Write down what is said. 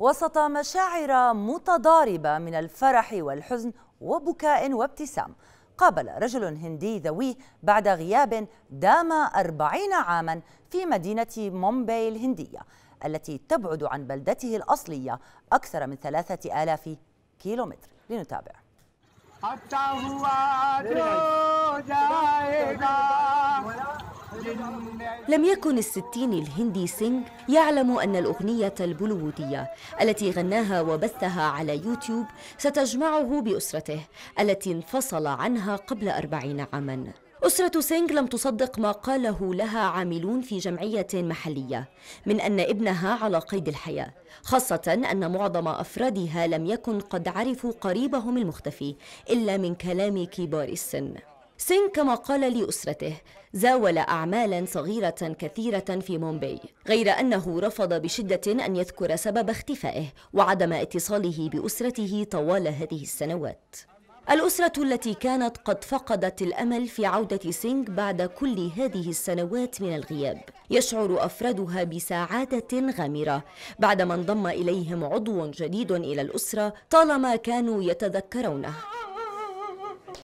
وسط مشاعر متضاربة من الفرح والحزن وبكاء وابتسام قابل رجل هندي ذويه بعد غياب دام أربعين عاما في مدينة مومباي الهندية التي تبعد عن بلدته الأصلية أكثر من ثلاثة آلاف كيلومتر لنتابع حتى هو لم يكن الستين الهندي سينغ يعلم أن الأغنية البوليوودية التي غناها وبثها على يوتيوب ستجمعه بأسرته التي انفصل عنها قبل أربعين عاماً أسرة سينغ لم تصدق ما قاله لها عاملون في جمعية محلية من أن ابنها على قيد الحياة خاصة أن معظم أفرادها لم يكن قد عرفوا قريبهم المختفي إلا من كلام كبار السن سين كما قال لأسرته زاول أعمالا صغيرة كثيرة في مومباي غير أنه رفض بشدة أن يذكر سبب اختفائه وعدم اتصاله بأسرته طوال هذه السنوات الأسرة التي كانت قد فقدت الأمل في عودة سينغ بعد كل هذه السنوات من الغياب يشعر أفرادها بسعادة غامرة بعدما انضم إليهم عضو جديد إلى الأسرة طالما كانوا يتذكرونه